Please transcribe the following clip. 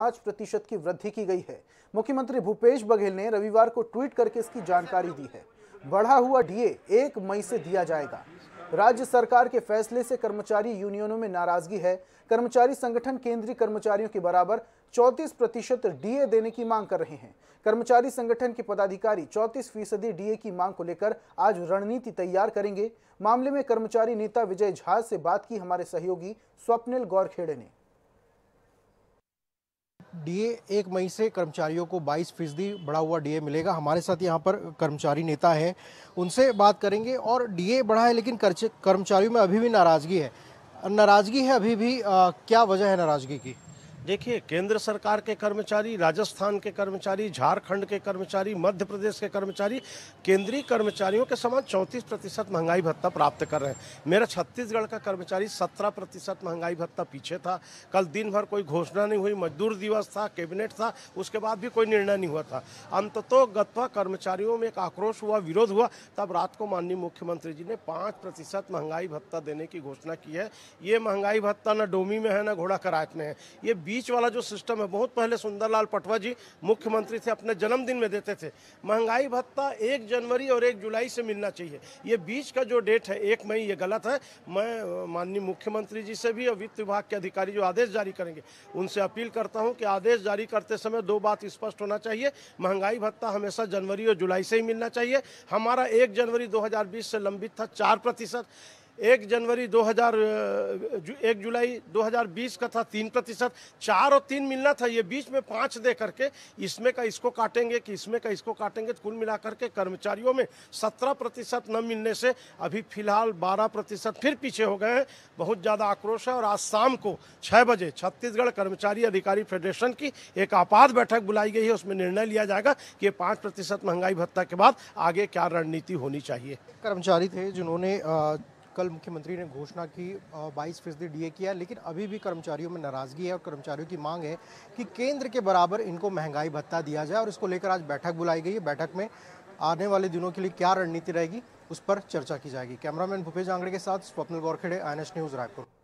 पांच प्रतिशत की वृद्धि की गई है मुख्यमंत्री भूपेश बघेल ने रविवार को ट्वीट करके इसकी जानकारी दी है बढ़ा हुआ डीए एक मई से दिया जाएगा राज्य सरकार के फैसले से कर्मचारी यूनियनों में नाराजगी है कर्मचारी संगठन केंद्रीय कर्मचारियों के बराबर 34 प्रतिशत डीए देने की मांग कर रहे हैं कर्मचारी संगठन के पदाधिकारी 34 फीसदी डीए की मांग को लेकर आज रणनीति तैयार करेंगे मामले में कर्मचारी नेता विजय झा से बात की हमारे सहयोगी स्वप्निल गौरखेड़े ने डीए एक मई से कर्मचारियों को 22 फीसदी बढ़ा हुआ डीए मिलेगा हमारे साथ यहाँ पर कर्मचारी नेता है उनसे बात करेंगे और डीए बढ़ा है लेकिन कर्मचारियों में अभी भी नाराज़गी है नाराज़गी है अभी भी आ, क्या वजह है नाराज़गी की देखिए केंद्र सरकार के कर्मचारी राजस्थान के कर्मचारी झारखंड के कर्मचारी मध्य प्रदेश के कर्मचारी केंद्रीय कर्मचारियों के समान 34 प्रतिशत महंगाई भत्ता प्राप्त कर रहे हैं मेरा छत्तीसगढ़ का कर्मचारी 17 प्रतिशत महंगाई भत्ता पीछे था कल दिन भर कोई घोषणा नहीं हुई मजदूर दिवस था कैबिनेट था उसके बाद भी कोई निर्णय नहीं हुआ था अंत तो कर्मचारियों में एक आक्रोश हुआ विरोध हुआ तब रात को माननीय मुख्यमंत्री जी ने पाँच प्रतिशत महंगाई भत्ता देने की घोषणा की है ये महंगाई भत्ता न डोमी में है न घोड़ा कराच में है ये बीच वाला जो सिस्टम है बहुत पहले सुंदरलाल पटवा जी मुख्यमंत्री थे अपने जन्मदिन में देते थे महंगाई भत्ता एक जनवरी और एक जुलाई से मिलना चाहिए ये बीच का जो डेट है एक मई ये गलत है मैं माननीय मुख्यमंत्री जी से भी और वित्त विभाग के अधिकारी जो आदेश जारी करेंगे उनसे अपील करता हूँ कि आदेश जारी करते समय दो बात स्पष्ट होना चाहिए महंगाई भत्ता हमेशा जनवरी और जुलाई से ही मिलना चाहिए हमारा एक जनवरी दो से लंबित था चार प्रतिशत एक जनवरी 2000 एक जुलाई 2020 का था तीन प्रतिशत चार और तीन मिलना था ये बीच में पाँच दे करके इसमें का इसको काटेंगे कि इसमें का इसको काटेंगे तो कुल मिलाकर के कर्मचारियों में सत्रह प्रतिशत न मिलने से अभी फिलहाल बारह प्रतिशत फिर पीछे हो गए हैं बहुत ज़्यादा आक्रोश है और आज शाम को छः बजे छत्तीसगढ़ कर्मचारी अधिकारी फेडरेशन की एक आपात बैठक बुलाई गई है उसमें निर्णय लिया जाएगा कि पाँच प्रतिशत महंगाई भत्ता के बाद आगे क्या रणनीति होनी चाहिए कर्मचारी थे जिन्होंने कल मुख्यमंत्री ने घोषणा की बाईस फीसदी डी किया लेकिन अभी भी कर्मचारियों में नाराज़गी है और कर्मचारियों की मांग है कि केंद्र के बराबर इनको महंगाई भत्ता दिया जाए और इसको लेकर आज बैठक बुलाई गई है बैठक में आने वाले दिनों के लिए क्या रणनीति रहेगी उस पर चर्चा की जाएगी कैमरामैन भूपेश आंगड़े के साथ स्वप्निल गौरखेड़े आई न्यूज़ रायपुर